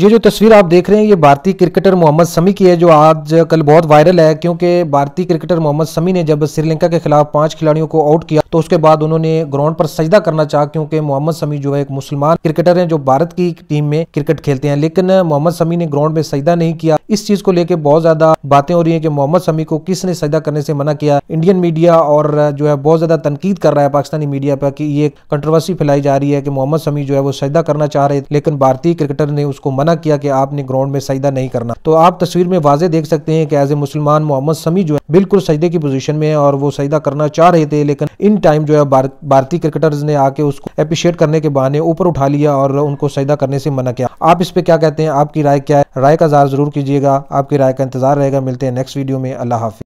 ये जो तस्वीर आप देख रहे हैं ये भारतीय क्रिकेटर मोहम्मद समी की है जो आज कल बहुत वायरल है क्योंकि भारतीय क्रिकेटर मोहम्मद समी ने जब श्रीलंका के खिलाफ पांच खिलाड़ियों को आउट किया तो उसके बाद उन्होंने ग्राउंड पर सजदा करना चाहा क्योंकि मोहम्मद समी जो है एक मुसलमान क्रिकेटर हैं जो भारत की टीम में क्रिकेट खेलते हैं लेकिन मोहम्मद समी ने ग्राउंड में सजदा नहीं किया इस चीज को लेकर बहुत ज्यादा बातें हो रही है कि मोहम्मद समी को किसने सजदा करने से मना किया इंडियन मीडिया और जो है बहुत ज्यादा तनकीद कर रहा है पाकिस्तानी मीडिया पर कि ये कंट्रोवर्सी फैलाई जा रही है कि मोहम्मद समी जो है वो सजदा करना चाह रहे लेकिन भारतीय क्रिकेटर ने उसको मना किया कि आपने ग्राउंड में सजदा नहीं करना तो आप तस्वीर में वाजे देख सकते हैं कि एज ए मुसलमान मोहम्मद समी जो है बिल्कुल सजदे की पोजिशन में है और वो सजदा करना चाह रहे थे लेकिन इन टाइम जो है भारतीय क्रिकेटर्स ने आके उसको अप्रिशिएट करने के बहाने ऊपर उठा लिया और उनको सजदा करने से मना किया आप इस पर क्या कहते हैं आपकी राय क्या है राय का जार जरूर कीजिएगा आपकी राय का इंतजार रहेगा मिलते हैं नेक्स्ट वीडियो में अल्लाह हाफि